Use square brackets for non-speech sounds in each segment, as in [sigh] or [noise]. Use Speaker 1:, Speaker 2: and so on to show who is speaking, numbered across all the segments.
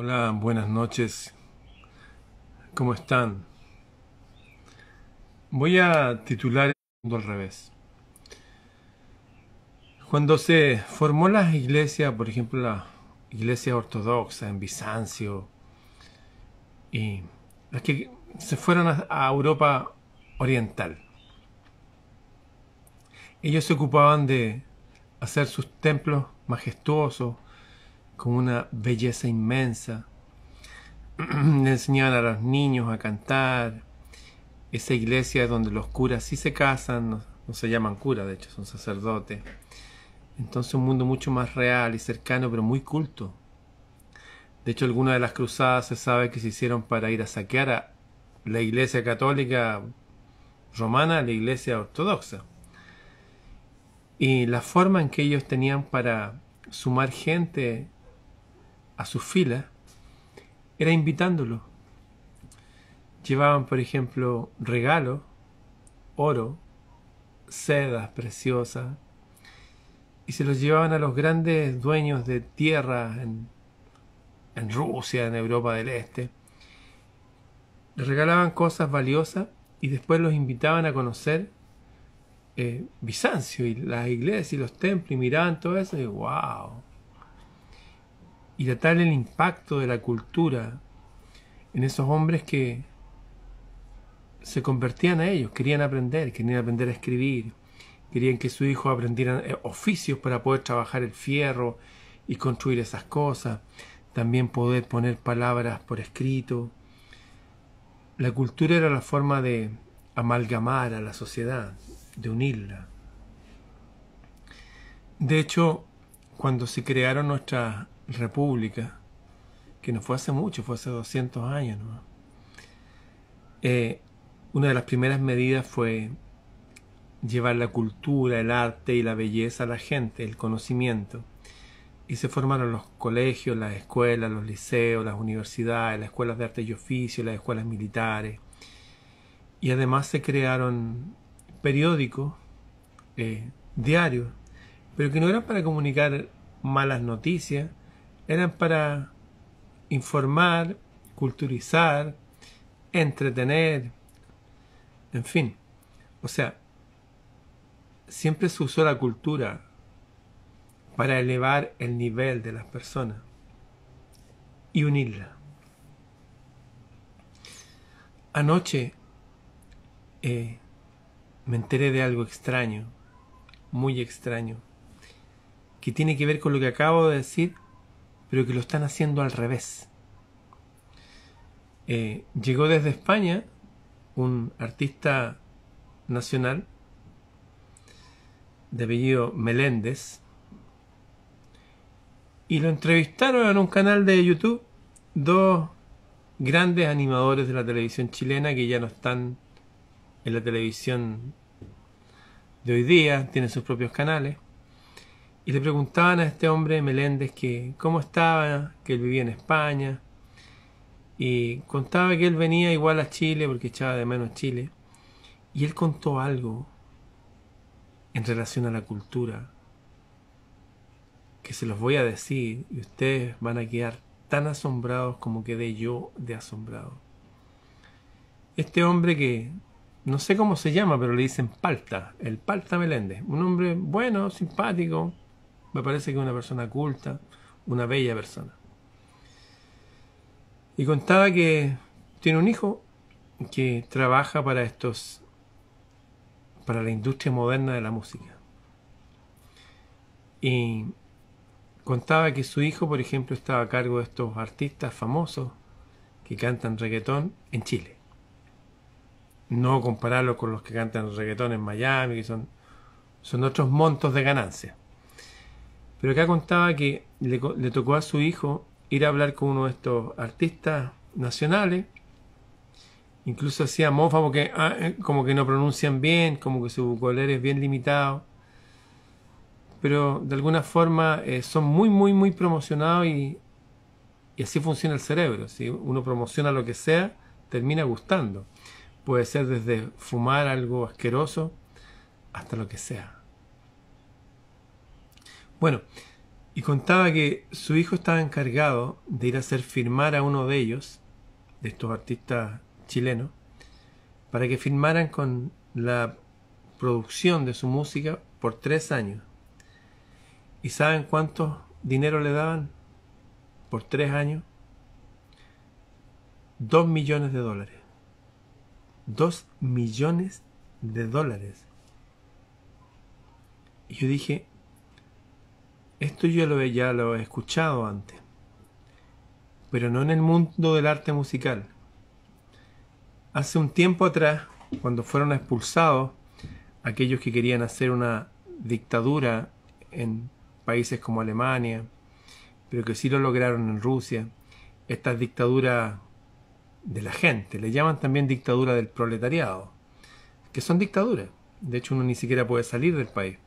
Speaker 1: Hola, buenas noches. ¿Cómo están? Voy a titular el mundo al revés. Cuando se formó la iglesia, por ejemplo, la iglesia ortodoxa en Bizancio y las que se fueron a Europa Oriental, ellos se ocupaban de hacer sus templos majestuosos, con una belleza inmensa. [clears throat] Le enseñaban a los niños a cantar. Esa iglesia es donde los curas sí se casan, no, se llaman curas, de hecho, son sacerdotes. Entonces un mundo mucho más real y cercano, pero muy culto. De hecho, algunas de las cruzadas se sabe que se hicieron para ir a saquear a la iglesia católica romana, la iglesia ortodoxa. Y la forma en que ellos tenían para sumar gente a sus filas era invitándolo. Llevaban, por ejemplo, regalos, oro, sedas preciosas, y se los llevaban a los grandes dueños de tierra en, Rusia, en Europa del Este. Les regalaban cosas valiosas y después los invitaban a conocer eh, Bizancio y las iglesias y los templos y miraban todo eso y wow, y tratar el impacto de la cultura en esos hombres que se convertían a ellos, querían aprender, querían aprender a escribir, querían que su hijo aprendiera eh, oficios para poder trabajar el fierro y construir esas cosas, también poder poner palabras por escrito. La cultura era la forma de amalgamar a la sociedad, de unirla. De hecho, cuando se crearon nuestras república, que no fue hace mucho, fue hace 200 años. Eh, una de las primeras medidas fue llevar la cultura, el arte y la belleza a la gente, el conocimiento. Y se formaron los colegios, las escuelas, los liceos, las universidades, las escuelas de arte y oficio, las escuelas militares. Y además se crearon periódicos, eh, diarios, pero que no eran para comunicar malas noticias, eran para informar, culturizar, entretener, en fin. O sea, siempre se usó la cultura para elevar el nivel de las personas y unirla. Anoche eh, me enteré de algo extraño, muy extraño, que tiene que ver con lo que acabo de decir pero que lo están haciendo al revés. Eh, llegó desde España un artista nacional de apellido Meléndez y lo entrevistaron en un canal de YouTube dos grandes animadores de la televisión chilena que ya no están en la televisión de hoy día, tienen sus propios canales y le preguntaban a este hombre Meléndez que cómo estaba, que él vivía en España y contaba que él venía igual a Chile porque echaba de menos Chile y él contó algo en relación a la cultura que se los voy a decir y ustedes van a quedar tan asombrados como quedé yo de asombrado. Este hombre que no sé cómo se llama, pero le dicen Palta, el Palta Meléndez, un hombre bueno, simpático, me parece que es una persona culta, una bella persona. Y contaba que tiene un hijo que trabaja para estos, para la industria moderna de la música. Y contaba que su hijo, por ejemplo, estaba a cargo de estos artistas famosos que cantan reggaetón en Chile. No compararlo con los que cantan reggaetón en Miami, que son, son otros montos de ganancia. Pero acá contaba que le, tocó a su hijo ir a hablar con uno de estos artistas nacionales incluso hacía mofa porque ah, eh, como que no pronuncian bien, como que su vocabulario es bien limitado. Pero de alguna forma eh, son muy, muy, muy promocionados y, así funciona el cerebro. Si uno promociona lo que sea, termina gustando. Puede ser desde fumar algo asqueroso hasta lo que sea. Bueno, y contaba que su hijo estaba encargado de ir a hacer firmar a uno de ellos, de estos artistas chilenos, para que firmaran con la producción de su música por tres años. ¿Y saben cuánto dinero le daban por tres años? Dos millones de dólares. Dos millones de dólares. Y yo dije, esto yo lo, ya lo he escuchado antes, pero no en el mundo del arte musical. Hace un tiempo atrás, cuando fueron expulsados aquellos que querían hacer una dictadura en países como Alemania, pero que sí lo lograron en Rusia, estas dictaduras de la gente, le llaman también dictadura del proletariado, que son dictaduras, de hecho uno ni siquiera puede salir del país.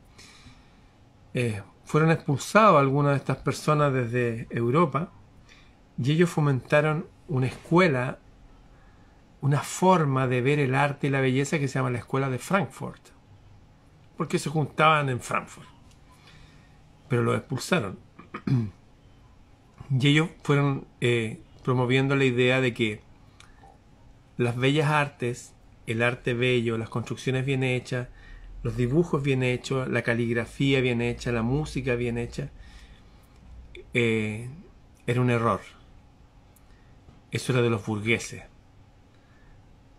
Speaker 1: Eh, fueron expulsados algunas de estas personas desde Europa y ellos fomentaron una escuela, una forma de ver el arte y la belleza que se llama la Escuela de Frankfurt, porque se juntaban en Frankfurt, pero lo expulsaron. Y ellos fueron eh, promoviendo la idea de que las bellas artes, el arte bello, las construcciones bien hechas, los dibujos bien hechos, la caligrafía bien hecha, la música bien hecha, eh, era un error. Eso era de los burgueses.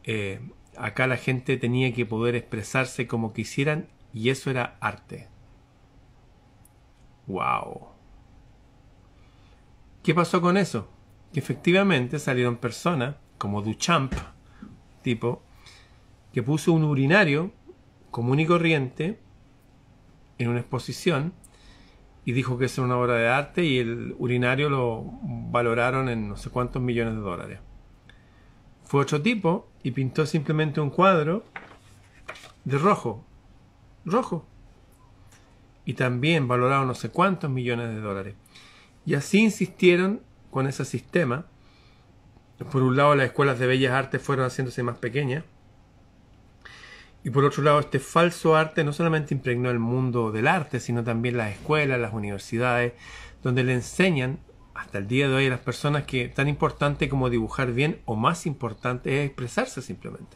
Speaker 1: Eh, acá la gente tenía que poder expresarse como quisieran y eso era arte. ¡Wow! ¿Qué pasó con eso? Que efectivamente salieron personas como Duchamp, tipo, que puso un urinario común y corriente en una exposición y dijo que es una obra de arte y el urinario lo valoraron en no sé cuántos millones de dólares. Fue otro tipo y pintó simplemente un cuadro de rojo, rojo, y también valoraron no sé cuántos millones de dólares. Y así insistieron con ese sistema. Por un lado las escuelas de bellas artes fueron haciéndose más pequeñas y por otro lado, este falso arte no solamente impregnó el mundo del arte, sino también las escuelas, las universidades, donde le enseñan hasta el día de hoy a las personas que tan importante como dibujar bien o más importante es expresarse simplemente.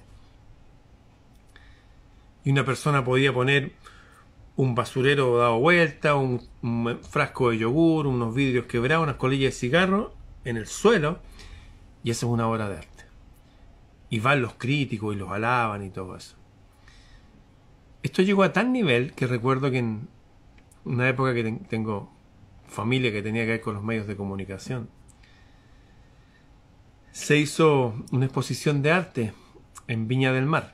Speaker 1: Y una persona podía poner un basurero dado vuelta, un, frasco de yogur, unos vidrios quebrados, unas colillas de cigarro en el suelo, y esa es una obra de arte. Y van los críticos y los alaban y todo eso. Esto llegó a tal nivel que recuerdo que en una época que tengo familia que tenía que ver con los medios de comunicación, se hizo una exposición de arte en Viña del Mar.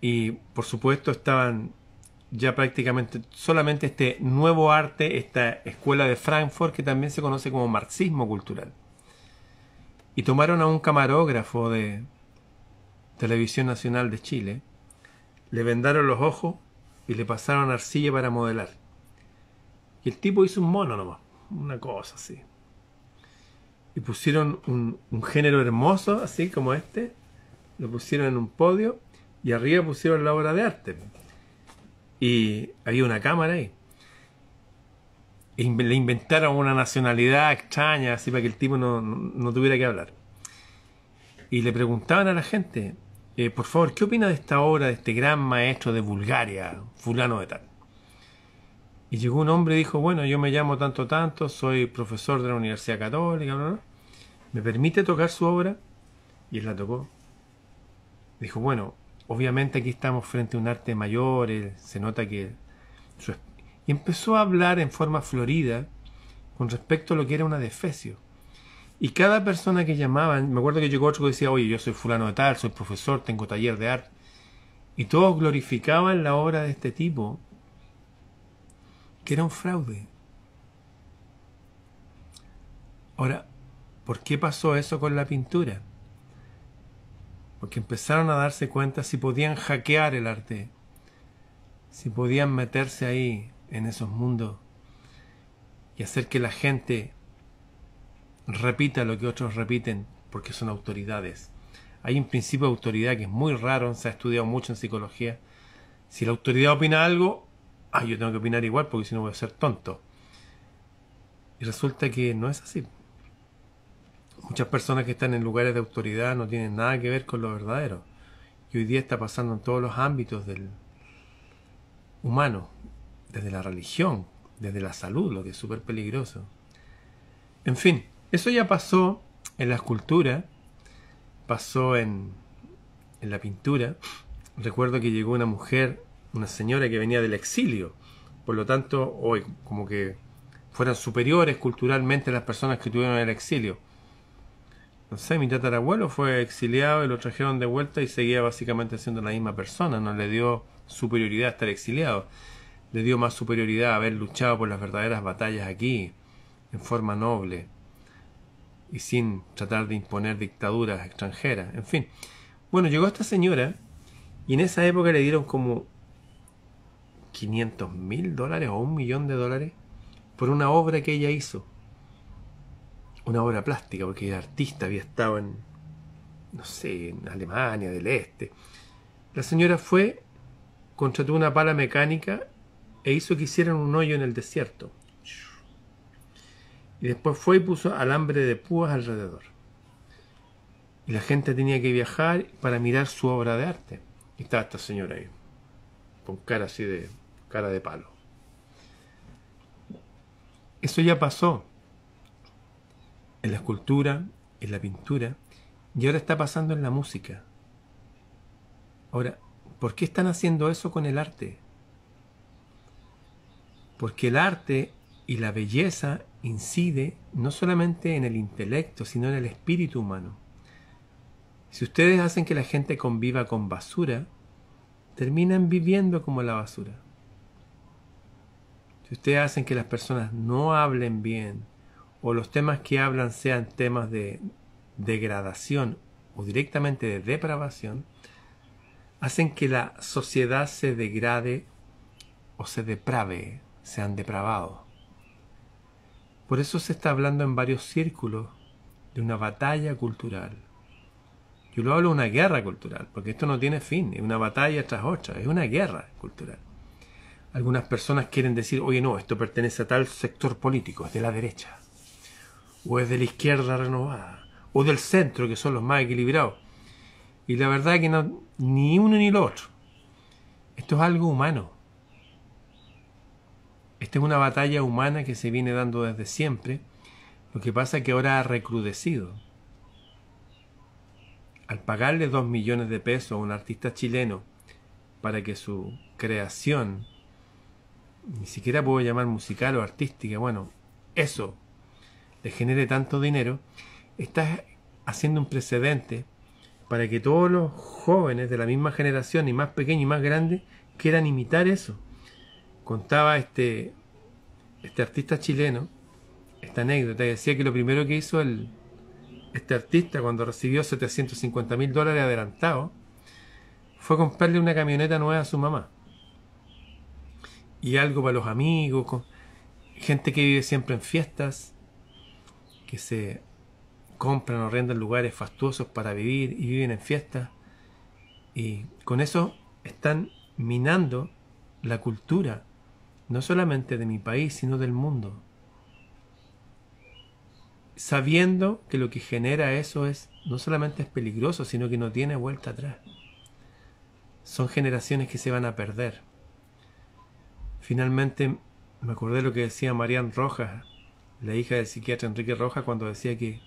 Speaker 1: Y por supuesto estaban ya prácticamente solamente este nuevo arte, esta escuela de Frankfurt que también se conoce como marxismo cultural. Y tomaron a un camarógrafo de Televisión Nacional de Chile le vendaron los ojos y le pasaron arcilla para modelar. Y el tipo hizo un mono nomás, una cosa así. Y pusieron un, género hermoso, así como este, lo pusieron en un podio y arriba pusieron la obra de arte. Y había una cámara ahí. le inventaron una nacionalidad extraña, así para que el tipo no tuviera que hablar. Y le preguntaban a la gente, eh, por favor, ¿qué opina de esta obra de este gran maestro de Bulgaria, fulano de tal? Y llegó un hombre y dijo, bueno, yo me llamo tanto tanto, soy profesor de la Universidad Católica, ¿me permite tocar su obra? Y él la tocó. Dijo, bueno, obviamente aquí estamos frente a un arte mayor, eh, se nota que... Y empezó a hablar en forma florida con respecto a lo que era una defesio. Y cada persona que llamaban, me acuerdo que llegó otro decía, oye, yo soy fulano de tal, soy profesor, tengo taller de arte. Y todos glorificaban la obra de este tipo, que era un fraude. Ahora, ¿por qué pasó eso con la pintura? Porque empezaron a darse cuenta si podían hackear el arte, si podían meterse ahí en esos mundos y hacer que la gente repita lo que otros repiten porque son autoridades. Hay un principio de autoridad que es muy raro, se ha estudiado mucho en psicología. Si la autoridad opina algo, ay, ah, yo tengo que opinar igual porque si no voy a ser tonto. Y resulta que no es así. Muchas personas que están en lugares de autoridad no tienen nada que ver con lo verdadero. Y hoy día está pasando en todos los ámbitos del humano, desde la religión, desde la salud, lo que es súper peligroso. En fin, eso ya pasó en la escultura, pasó en, en la pintura. Recuerdo que llegó una mujer, una señora que venía del exilio. Por lo tanto, hoy como que fueran superiores culturalmente las personas que tuvieron el exilio. No sé, mi tatarabuelo fue exiliado y lo trajeron de vuelta y seguía básicamente siendo la misma persona. No le dio superioridad estar exiliado. Le dio más superioridad haber luchado por las verdaderas batallas aquí, en forma noble y sin tratar de imponer dictaduras extranjeras, en fin. Bueno, llegó esta señora y en esa época le dieron como 500 mil dólares o un millón de dólares por una obra que ella hizo. Una obra plástica, porque el artista había estado en, no sé, en Alemania del Este. La señora fue, contrató una pala mecánica e hizo que hicieran un hoyo en el desierto. Y después fue y puso alambre de púas alrededor. Y la gente tenía que viajar para mirar su obra de arte. Y estaba esta señora ahí, con cara así de cara de palo. Eso ya pasó en la escultura, en la pintura, y ahora está pasando en la música. Ahora, ¿por qué están haciendo eso con el arte? Porque el arte y la belleza incide no solamente en el intelecto, sino en el espíritu humano. Si ustedes hacen que la gente conviva con basura, terminan viviendo como la basura. Si ustedes hacen que las personas no hablen bien o los temas que hablan sean temas de degradación o directamente de depravación, hacen que la sociedad se degrade o se deprave, sean depravados. Por eso se está hablando en varios círculos de una batalla cultural. Yo lo hablo de una guerra cultural, porque esto no tiene fin, es una batalla tras otra, es una guerra cultural. Algunas personas quieren decir, oye, no, esto pertenece a tal sector político, es de la derecha, o es de la izquierda renovada, o del centro, que son los más equilibrados. Y la verdad es que no, ni uno ni el otro. Esto es algo humano. Esta es una batalla humana que se viene dando desde siempre, lo que pasa es que ahora ha recrudecido. Al pagarle dos millones de pesos a un artista chileno para que su creación, ni siquiera puedo llamar musical o artística, bueno, eso le genere tanto dinero, estás haciendo un precedente para que todos los jóvenes de la misma generación y más pequeños y más grandes quieran imitar eso contaba este, este artista chileno esta anécdota y decía que lo primero que hizo el, este artista cuando recibió 750 mil dólares adelantados fue comprarle una camioneta nueva a su mamá. Y algo para los amigos, gente que vive siempre en fiestas, que se compran o rentan lugares fastuosos para vivir y viven en fiestas. Y con eso están minando la cultura no solamente de mi país, sino del mundo. Sabiendo que lo que genera eso es no solamente es peligroso, sino que no tiene vuelta atrás. Son generaciones que se van a perder. Finalmente, me acordé de lo que decía Marian Rojas, la hija del psiquiatra Enrique Rojas, cuando decía que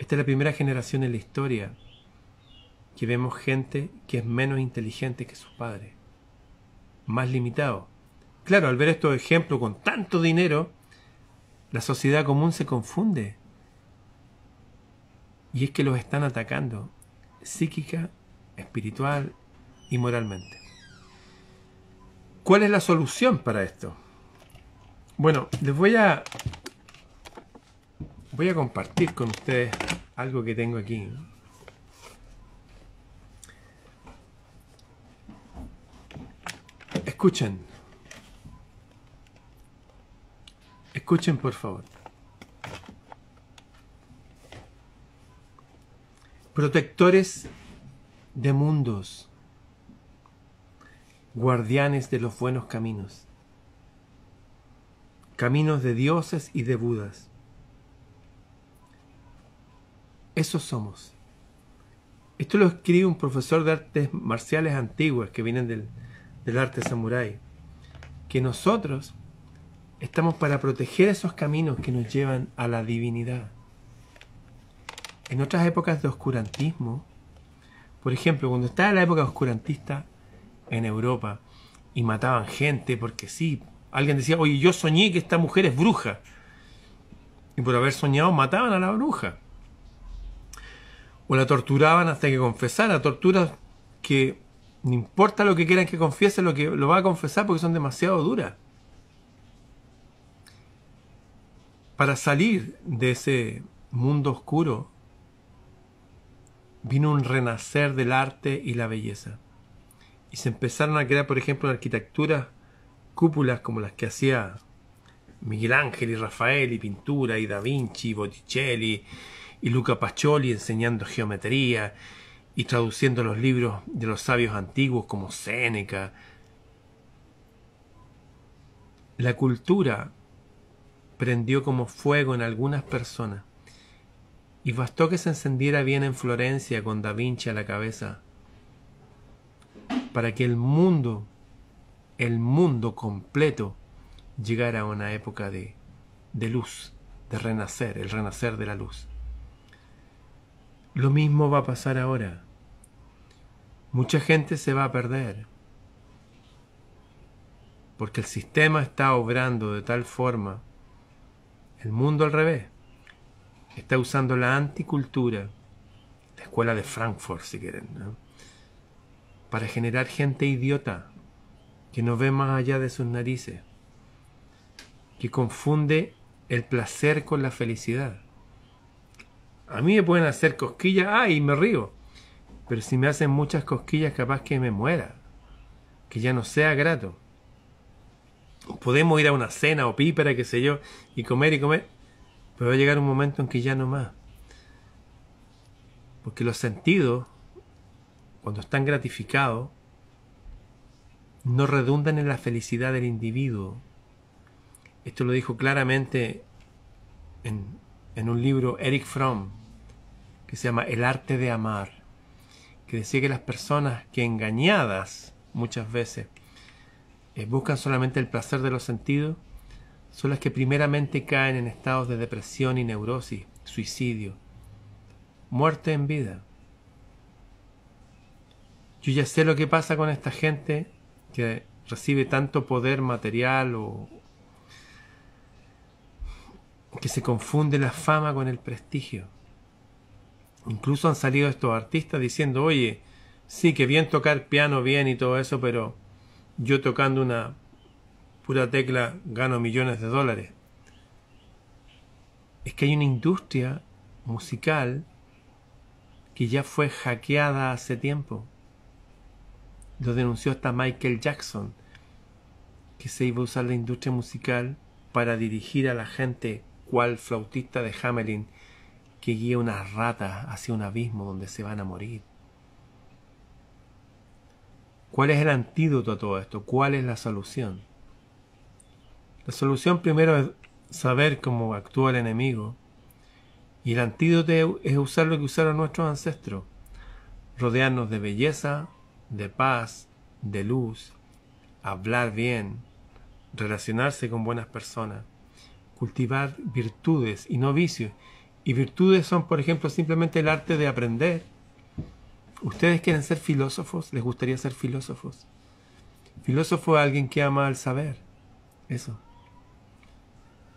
Speaker 1: esta es la primera generación en la historia que vemos gente que es menos inteligente que sus padres, más limitado, Claro, al ver estos ejemplos con tanto dinero, la sociedad común se confunde. Y es que los están atacando psíquica, espiritual y moralmente. ¿Cuál es la solución para esto? Bueno, les voy a voy a compartir con ustedes algo que tengo aquí. Escuchen. Escuchen por favor. Protectores de mundos, guardianes de los buenos caminos, caminos de dioses y de budas. Esos somos. Esto lo escribe un profesor de artes marciales antiguas que vienen del, del arte samurái. Que nosotros Estamos para proteger esos caminos que nos llevan a la divinidad. En otras épocas de oscurantismo, por ejemplo, cuando estaba la época oscurantista en Europa y mataban gente porque sí, alguien decía, oye, yo soñé que esta mujer es bruja. Y por haber soñado mataban a la bruja. O la torturaban hasta que confesara, torturas que no importa lo que quieran que confiese, lo que lo va a confesar porque son demasiado duras. para salir de ese mundo oscuro, vino un renacer del arte y la belleza. Y se empezaron a crear, por ejemplo, arquitectura cúpulas como las que hacía Miguel Ángel y Rafael, y pintura, y Da Vinci, y Botticelli, y Luca Pacioli enseñando geometría, y traduciendo los libros de los sabios antiguos como Séneca. La cultura prendió como fuego en algunas personas. Y bastó que se encendiera bien en Florencia con Da Vinci a la cabeza para que el mundo, el mundo completo, llegara a una época de, de luz, de renacer, el renacer de la luz. Lo mismo va a pasar ahora. Mucha gente se va a perder. Porque el sistema está obrando de tal forma el mundo al revés. Está usando la anticultura, la escuela de Frankfurt, si quieren, para generar gente idiota que no ve más allá de sus narices, que confunde el placer con la felicidad. A mí me pueden hacer cosquillas, ¡ay! me río. Pero si me hacen muchas cosquillas, capaz que me muera, que ya no sea grato podemos ir a una cena o pípera, qué sé yo, y comer y comer, pero va a llegar un momento en que ya no más. Porque los sentidos, cuando están gratificados, no redundan en la felicidad del individuo. Esto lo dijo claramente en, en un libro Eric Fromm, que se llama El arte de amar, que decía que las personas que engañadas muchas veces eh, buscan solamente el placer de los sentidos, son las que primeramente caen en estados de depresión y neurosis, suicidio, muerte en vida. Yo ya sé lo que pasa con esta gente que recibe tanto poder material o que se confunde la fama con el prestigio. Incluso han salido estos artistas diciendo, oye, sí, que bien tocar piano bien y todo eso, pero yo tocando una pura tecla gano millones de dólares. Es que hay una industria musical que ya fue hackeada hace tiempo. Lo denunció hasta Michael Jackson, que se iba a usar la industria musical para dirigir a la gente cual flautista de Hamelin que guía unas ratas hacia un abismo donde se van a morir. ¿Cuál es el antídoto a todo esto? ¿Cuál es la solución? La solución primero es saber cómo actúa el enemigo. Y el antídoto es usar lo que usaron nuestros ancestros. Rodearnos de belleza, de paz, de luz, hablar bien, relacionarse con buenas personas, cultivar virtudes y no vicios. Y virtudes son, por ejemplo, simplemente el arte de aprender ¿Ustedes quieren ser filósofos? ¿Les gustaría ser filósofos? Filósofo es alguien que ama el saber. Eso.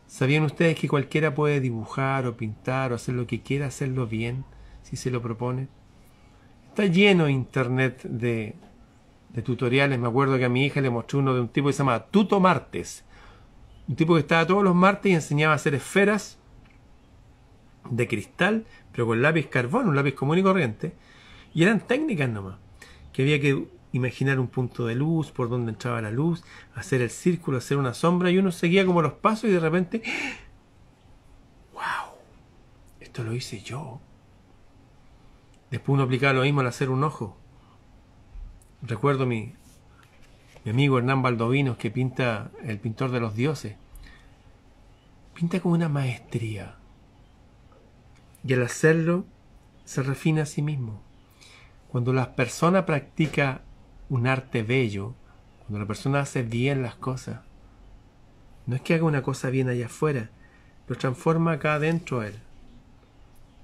Speaker 1: ¿Sabían ustedes que cualquiera puede dibujar o pintar o hacer lo que quiera, hacerlo bien, si se lo propone? Está lleno Internet de, de tutoriales. Me acuerdo que a mi hija le mostré uno de un tipo que se llama Tuto Martes. Un tipo que estaba todos los martes y enseñaba a hacer esferas de cristal, pero con lápiz carbón, un lápiz común y corriente y eran técnicas nomás, que había que imaginar un punto de luz, por donde entraba la luz, hacer el círculo, hacer una sombra, y uno seguía como los pasos y de repente, wow, [gasps] esto lo hice yo. Después uno aplicaba lo mismo al hacer un ojo. Recuerdo mi, mi amigo Hernán Baldovinos, que pinta el pintor de los dioses. Pinta con una maestría. Y al hacerlo, se refina a sí mismo. Cuando la persona practica un arte bello, cuando la persona hace bien las cosas, no es que haga una cosa bien allá afuera, lo transforma acá adentro a él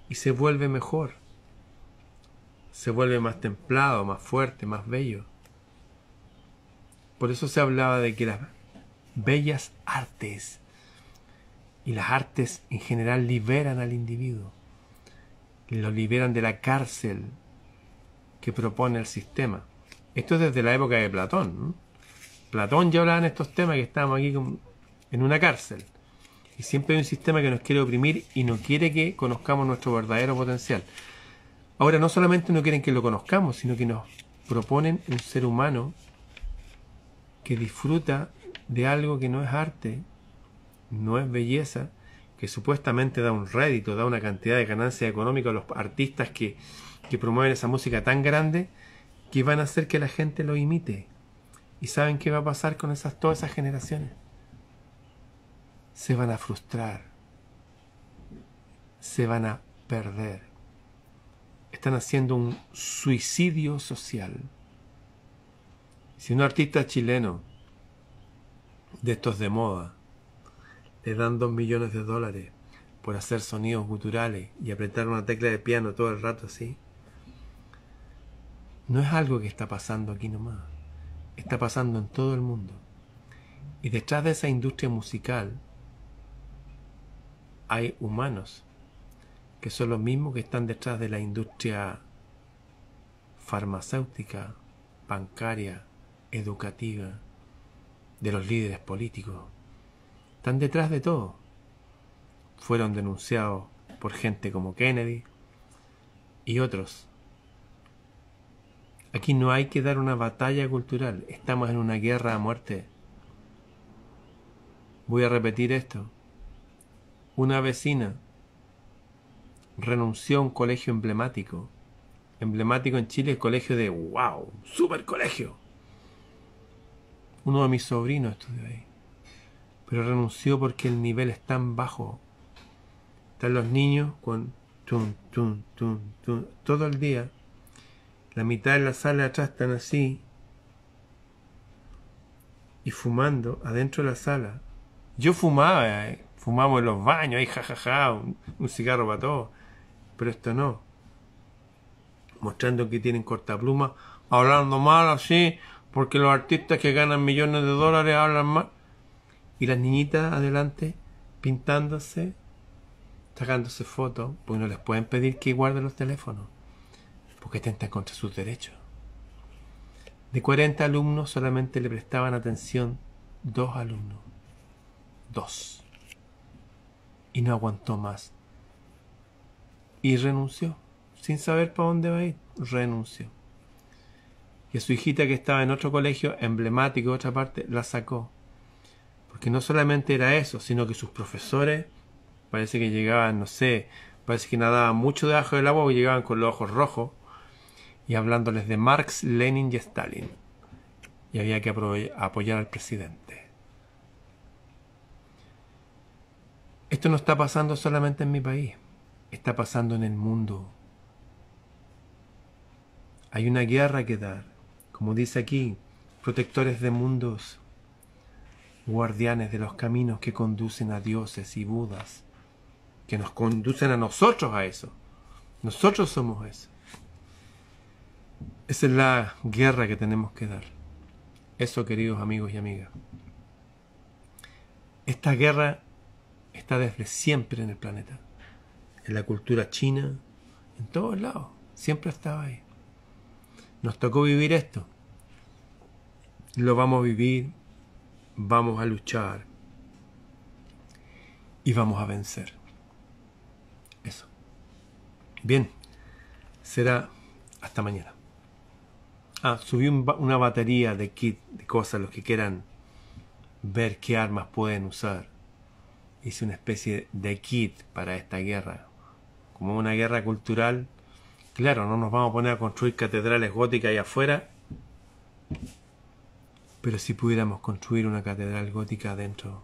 Speaker 1: y se vuelve mejor, se vuelve más templado, más fuerte, más bello. Por eso se hablaba de que las bellas artes y las artes en general liberan al individuo, lo liberan de la cárcel, que propone el sistema. Esto es desde la época de Platón. Platón ya hablaba en estos temas que estábamos aquí en una cárcel. Y siempre hay un sistema que nos quiere oprimir y no quiere que conozcamos nuestro verdadero potencial. Ahora, no solamente no quieren que lo conozcamos, sino que nos proponen un ser humano que disfruta de algo que no es arte, no es belleza, que supuestamente da un rédito, da una cantidad de ganancia económica a los artistas que que promueven esa música tan grande que van a hacer que la gente lo imite. ¿Y saben qué va a pasar con esas, todas esas generaciones? Se van a frustrar. Se van a perder. Están haciendo un suicidio social. Si un artista chileno de estos de moda le dan dos millones de dólares por hacer sonidos guturales y apretar una tecla de piano todo el rato así, no es algo que está pasando aquí nomás, está pasando en todo el mundo. Y detrás de esa industria musical hay humanos que son los mismos que están detrás de la industria farmacéutica, bancaria, educativa, de los líderes políticos. Están detrás de todo. Fueron denunciados por gente como Kennedy y otros Aquí no hay que dar una batalla cultural, estamos en una guerra a muerte. Voy a repetir esto. Una vecina renunció a un colegio emblemático. Emblemático en Chile, el colegio de wow, super colegio. Uno de mis sobrinos estudió ahí. Pero renunció porque el nivel es tan bajo. Están los niños con tun, tun, tun, tun, todo el día la mitad de la sala atrás están así y fumando adentro de la sala. Yo fumaba, eh, fumamos en los baños, ahí jajaja, un, cigarro para todo. pero esto no. Mostrando que tienen pluma, hablando mal así, porque los artistas que ganan millones de dólares hablan mal. Y las niñitas adelante pintándose, sacándose fotos, pues no les pueden pedir que guarden los teléfonos porque atentan contra sus derechos. De 40 alumnos solamente le prestaban atención dos alumnos. Dos. Y no aguantó más. Y renunció, sin saber para dónde va a ir. Renunció. Y a su hijita que estaba en otro colegio emblemático de otra parte, la sacó. Porque no solamente era eso, sino que sus profesores parece que llegaban, no sé, parece que nadaban mucho debajo del agua y llegaban con los ojos rojos y hablándoles de Marx, Lenin y Stalin. Y había que apoyar al presidente. Esto no está pasando solamente en mi país, está pasando en el mundo. Hay una guerra que dar, como dice aquí, protectores de mundos, guardianes de los caminos que conducen a dioses y budas, que nos conducen a nosotros a eso. Nosotros somos eso. Esa es la guerra que tenemos que dar. Eso, queridos amigos y amigas. Esta guerra está desde siempre en el planeta. En la cultura china, en todos lados. Siempre estaba ahí. Nos tocó vivir esto. Lo vamos a vivir, vamos a luchar y vamos a vencer. Eso. Bien, será hasta mañana. Ah, subí una batería de kit de cosas, los que quieran ver qué armas pueden usar. Hice una especie de kit para esta guerra. Como una guerra cultural. Claro, no nos vamos a poner a construir catedrales góticas ahí afuera. Pero si pudiéramos construir una catedral gótica adentro.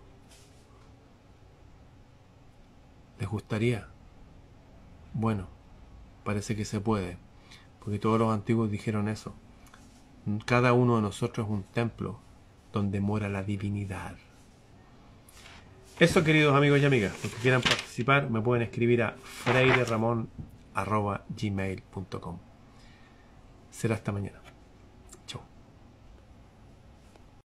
Speaker 1: ¿Les gustaría? Bueno, parece que se puede. Porque todos los antiguos dijeron eso. Cada uno de nosotros es un templo donde mora la divinidad. Eso, queridos amigos y amigas, los que quieran participar me pueden escribir a freireramon.gmail.com. Será hasta mañana.